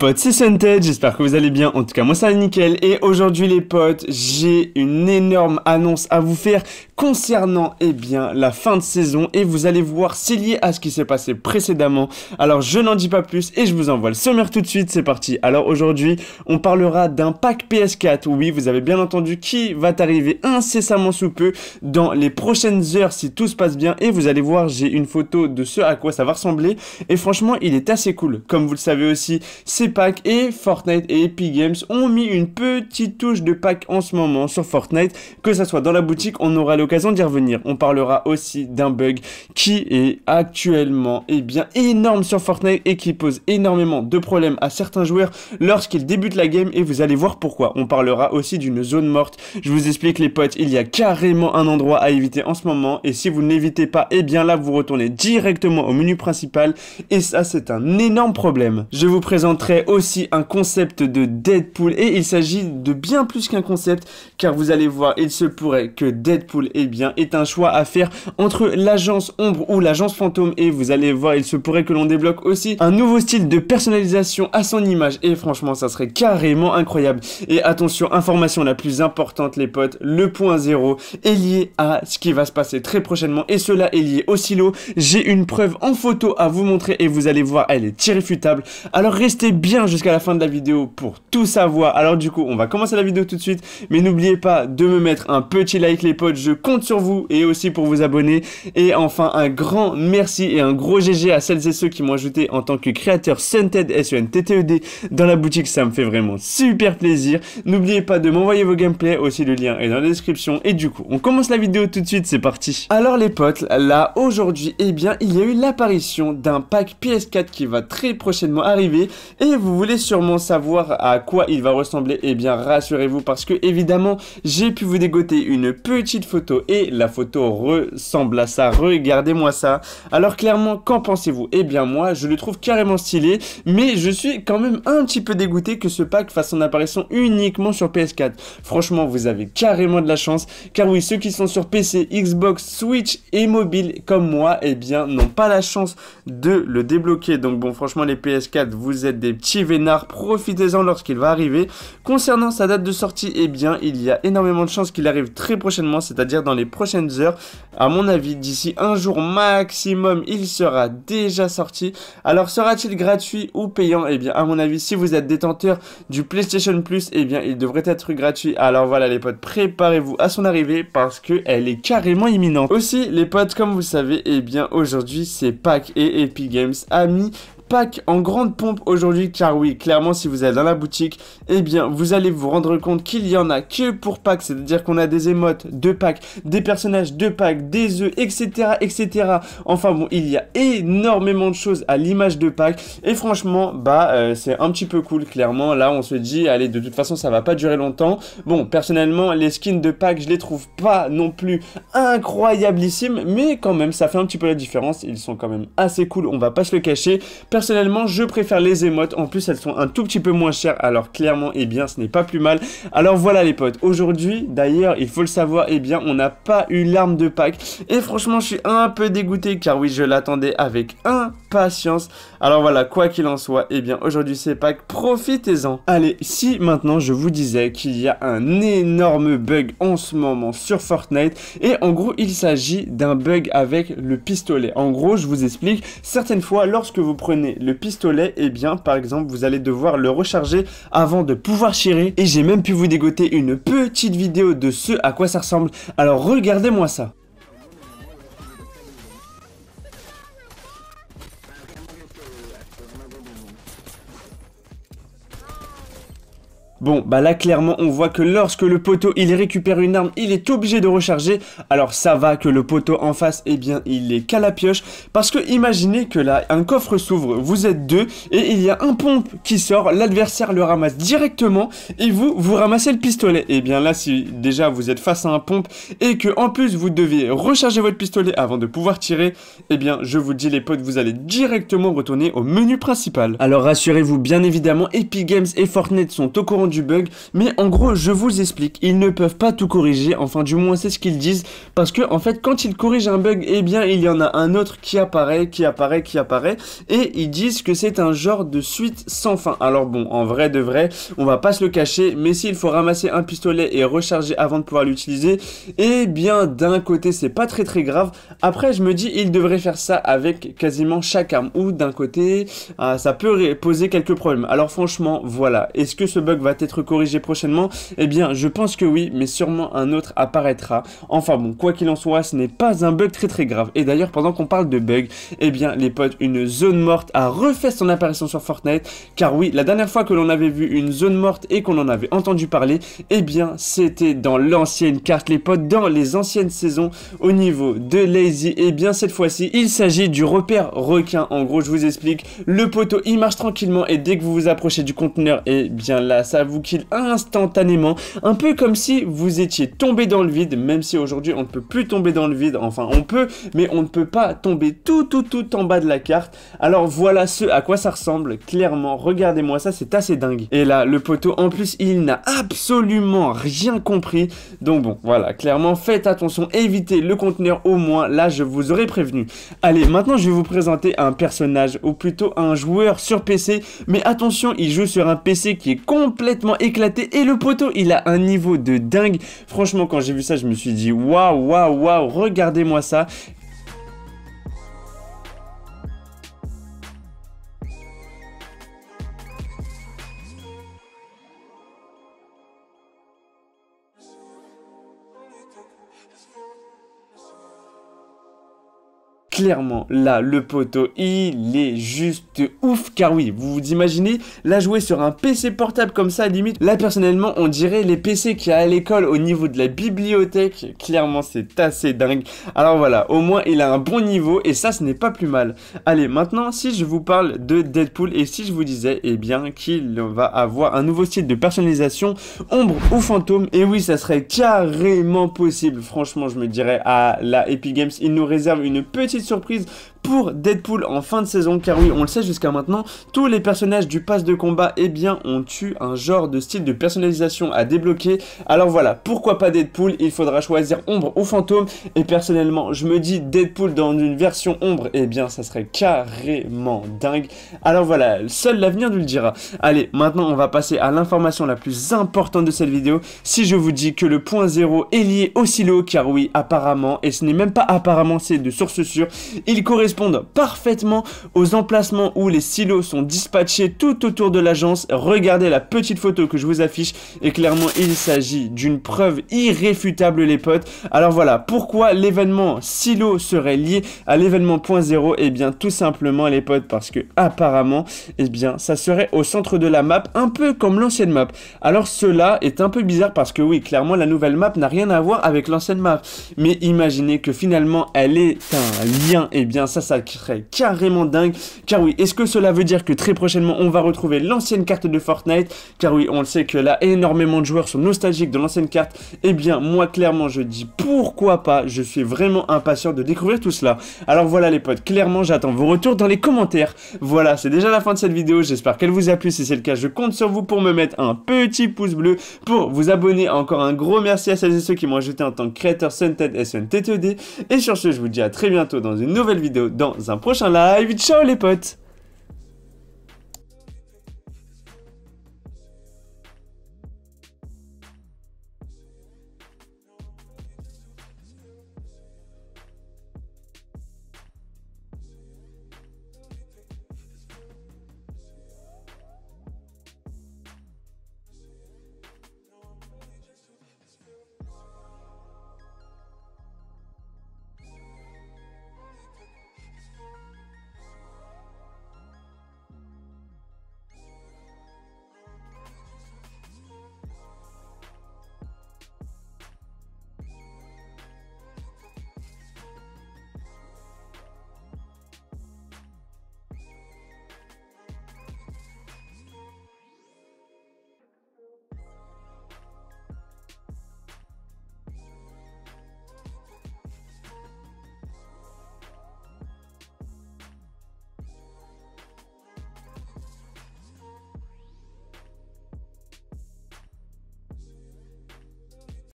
potes, c'est Sunted, j'espère que vous allez bien, en tout cas moi ça va nickel et aujourd'hui les potes, j'ai une énorme annonce à vous faire concernant eh bien la fin de saison et vous allez voir c'est lié à ce qui s'est passé précédemment. Alors je n'en dis pas plus et je vous envoie le sommaire tout de suite, c'est parti. Alors aujourd'hui, on parlera d'un pack PS4. Oui, vous avez bien entendu qui va t'arriver incessamment sous peu dans les prochaines heures si tout se passe bien et vous allez voir, j'ai une photo de ce à quoi ça va ressembler et franchement, il est assez cool. Comme vous le savez aussi, c'est Pack et Fortnite et Epic Games ont mis une petite touche de pack en ce moment sur Fortnite, que ça soit dans la boutique, on aura l'occasion d'y revenir. On parlera aussi d'un bug qui est actuellement eh bien, énorme sur Fortnite et qui pose énormément de problèmes à certains joueurs lorsqu'ils débutent la game et vous allez voir pourquoi. On parlera aussi d'une zone morte. Je vous explique les potes, il y a carrément un endroit à éviter en ce moment et si vous n'évitez pas, et eh bien là vous retournez directement au menu principal et ça c'est un énorme problème. Je vous présenterai aussi un concept de Deadpool et il s'agit de bien plus qu'un concept car vous allez voir, il se pourrait que Deadpool et eh bien, est un choix à faire entre l'agence ombre ou l'agence fantôme et vous allez voir, il se pourrait que l'on débloque aussi un nouveau style de personnalisation à son image et franchement ça serait carrément incroyable. Et attention, information la plus importante les potes, le point zéro est lié à ce qui va se passer très prochainement et cela est lié au silo. J'ai une preuve en photo à vous montrer et vous allez voir, elle est irréfutable. Alors restez bien jusqu'à la fin de la vidéo pour tout savoir. Alors du coup, on va commencer la vidéo tout de suite. Mais n'oubliez pas de me mettre un petit like les potes, je compte sur vous et aussi pour vous abonner. Et enfin, un grand merci et un gros GG à celles et ceux qui m'ont ajouté en tant que créateur Sunted, s u n t e dans la boutique. Ça me fait vraiment super plaisir. N'oubliez pas de m'envoyer vos gameplays, aussi le lien est dans la description. Et du coup, on commence la vidéo tout de suite, c'est parti. Alors les potes, là aujourd'hui, et eh bien, il y a eu l'apparition d'un pack PS4 qui va très prochainement arriver. Et vous voulez sûrement savoir à quoi il va ressembler, et eh bien rassurez-vous parce que évidemment j'ai pu vous dégoter une petite photo et la photo ressemble à ça, regardez-moi ça. Alors clairement, qu'en pensez-vous et eh bien moi, je le trouve carrément stylé, mais je suis quand même un petit peu dégoûté que ce pack fasse son apparition uniquement sur PS4. Franchement, vous avez carrément de la chance, car oui, ceux qui sont sur PC, Xbox, Switch et mobile comme moi, eh bien n'ont pas la chance de le débloquer. Donc bon, franchement les PS4, vous êtes des petits vénard, profitez-en lorsqu'il va arriver. Concernant sa date de sortie, eh bien, il y a énormément de chances qu'il arrive très prochainement, c'est-à-dire dans les prochaines heures. À mon avis, d'ici un jour maximum, il sera déjà sorti. Alors, sera-t-il gratuit ou payant Eh bien, à mon avis, si vous êtes détenteur du PlayStation Plus, eh bien, il devrait être gratuit. Alors voilà, les potes, préparez-vous à son arrivée parce que elle est carrément imminente. Aussi, les potes, comme vous savez, eh bien, aujourd'hui, c'est Pâques et Epic Games Amis pack en grande pompe aujourd'hui car oui, clairement si vous êtes dans la boutique, eh bien vous allez vous rendre compte qu'il y en a que pour pack, c'est-à-dire qu'on a des émotes de pack, des personnages de pack, des œufs, etc, etc. Enfin bon, il y a énormément de choses à l'image de pack et franchement, bah euh, c'est un petit peu cool clairement. Là, on se dit allez, de toute façon, ça va pas durer longtemps. Bon, personnellement, les skins de pack, je les trouve pas non plus incroyablissimes, mais quand même ça fait un petit peu la différence, ils sont quand même assez cool, on va pas se le cacher personnellement, je préfère les émotes. En plus, elles sont un tout petit peu moins chères. Alors, clairement, et eh bien, ce n'est pas plus mal. Alors, voilà, les potes. Aujourd'hui, d'ailleurs, il faut le savoir, et eh bien, on n'a pas eu l'arme de pack Et franchement, je suis un peu dégoûté, car oui, je l'attendais avec impatience. Alors, voilà, quoi qu'il en soit, et eh bien, aujourd'hui, c'est pack Profitez-en. Allez, si maintenant, je vous disais qu'il y a un énorme bug en ce moment sur Fortnite. Et en gros, il s'agit d'un bug avec le pistolet. En gros, je vous explique, certaines fois, lorsque vous prenez le pistolet, eh bien, par exemple, vous allez devoir le recharger avant de pouvoir tirer. Et j'ai même pu vous dégoter une petite vidéo de ce à quoi ça ressemble. Alors regardez-moi ça. Bon, bah là, clairement, on voit que lorsque le poteau, il récupère une arme, il est obligé de recharger. Alors, ça va que le poteau en face, eh bien, il est qu'à la pioche. Parce que, imaginez que là, un coffre s'ouvre, vous êtes deux, et il y a un pompe qui sort, l'adversaire le ramasse directement, et vous, vous ramassez le pistolet. Eh bien là, si déjà vous êtes face à un pompe, et que en plus vous devez recharger votre pistolet avant de pouvoir tirer, eh bien, je vous dis les potes, vous allez directement retourner au menu principal. Alors, rassurez-vous, bien évidemment, Epic Games et Fortnite sont au courant du bug, mais en gros, je vous explique, ils ne peuvent pas tout corriger, enfin du moins c'est ce qu'ils disent, parce que en fait, quand ils corrigent un bug, et eh bien, il y en a un autre qui apparaît, qui apparaît, qui apparaît, et ils disent que c'est un genre de suite sans fin. Alors bon, en vrai de vrai, on va pas se le cacher, mais s'il faut ramasser un pistolet et recharger avant de pouvoir l'utiliser, et eh bien, d'un côté, c'est pas très très grave. Après, je me dis, ils devraient faire ça avec quasiment chaque arme, ou d'un côté, ah, ça peut poser quelques problèmes. Alors franchement, voilà. Est-ce que ce bug va être corrigé prochainement et eh bien, je pense que oui, mais sûrement un autre apparaîtra. Enfin bon, quoi qu'il en soit, ce n'est pas un bug très très grave. Et d'ailleurs, pendant qu'on parle de bug, et eh bien, les potes, une zone morte a refait son apparition sur Fortnite. Car oui, la dernière fois que l'on avait vu une zone morte et qu'on en avait entendu parler, et eh bien, c'était dans l'ancienne carte, les potes, dans les anciennes saisons au niveau de Lazy. et bien, cette fois-ci, il s'agit du repère requin. En gros, je vous explique, le poteau, il marche tranquillement et dès que vous vous approchez du conteneur, et bien là, ça vous kill instantanément, un peu comme si vous étiez tombé dans le vide, même si aujourd'hui on ne peut plus tomber dans le vide, enfin on peut, mais on ne peut pas tomber tout tout tout en bas de la carte. Alors voilà ce à quoi ça ressemble, clairement, regardez-moi ça, c'est assez dingue. Et là, le poteau, en plus, il n'a absolument rien compris, donc bon, voilà, clairement, faites attention, évitez le conteneur au moins, là je vous aurais prévenu. Allez, maintenant je vais vous présenter un personnage, ou plutôt un joueur sur PC, mais attention, il joue sur un PC qui est complètement éclaté. Et le poteau, il a un niveau de dingue. Franchement, quand j'ai vu ça, je me suis dit, waouh, waouh, waouh, regardez-moi ça. clairement, là, le poteau, il est juste ouf. Car oui, vous vous imaginez, la jouer sur un PC portable comme ça, limite, là, personnellement, on dirait les PC qu'il y a à l'école au niveau de la bibliothèque. Clairement, c'est assez dingue. Alors voilà, au moins, il a un bon niveau et ça, ce n'est pas plus mal. Allez, maintenant, si je vous parle de Deadpool et si je vous disais, eh bien, qu'il va avoir un nouveau style de personnalisation, ombre ou fantôme, et oui, ça serait carrément possible. Franchement, je me dirais, à la Epic Games, il nous réserve une petite surprise pour Deadpool en fin de saison, car oui, on le sait jusqu'à maintenant, tous les personnages du pass de combat, et eh bien, ont eu un genre de style de personnalisation à débloquer. Alors voilà, pourquoi pas Deadpool Il faudra choisir Ombre ou Fantôme, et personnellement, je me dis Deadpool dans une version Ombre, et eh bien, ça serait carrément dingue. Alors voilà, seul l'avenir nous le dira. Allez, maintenant, on va passer à l'information la plus importante de cette vidéo, si je vous dis que le point zéro est lié au silo, car oui, apparemment, et ce n'est même pas apparemment, c'est de source sûre, ils correspondent parfaitement aux emplacements où les silos sont dispatchés tout autour de l'agence. Regardez la petite photo que je vous affiche et clairement il s'agit d'une preuve irréfutable les potes. Alors voilà, pourquoi l'événement silo serait lié à l'événement point zéro et eh bien tout simplement les potes parce que apparemment, eh bien ça serait au centre de la map, un peu comme l'ancienne map. Alors cela est un peu bizarre parce que oui, clairement la nouvelle map n'a rien à voir avec l'ancienne map. Mais imaginez que finalement elle est un bien, et eh bien ça, ça serait carrément dingue. Car oui, est-ce que cela veut dire que très prochainement, on va retrouver l'ancienne carte de Fortnite Car oui, on le sait que là, énormément de joueurs sont nostalgiques de l'ancienne carte. Et eh bien, moi, clairement, je dis pourquoi pas. Je suis vraiment impatient de découvrir tout cela. Alors voilà, les potes, clairement, j'attends vos retours dans les commentaires. Voilà, c'est déjà la fin de cette vidéo. J'espère qu'elle vous a plu. Si c'est le cas, je compte sur vous pour me mettre un petit pouce bleu, pour vous abonner. Encore un gros merci à celles et ceux qui m'ont ajouté en tant que créateur Sunted et e Et sur ce, je vous dis à très bientôt dans une nouvelle vidéo, dans un prochain live. Ciao les potes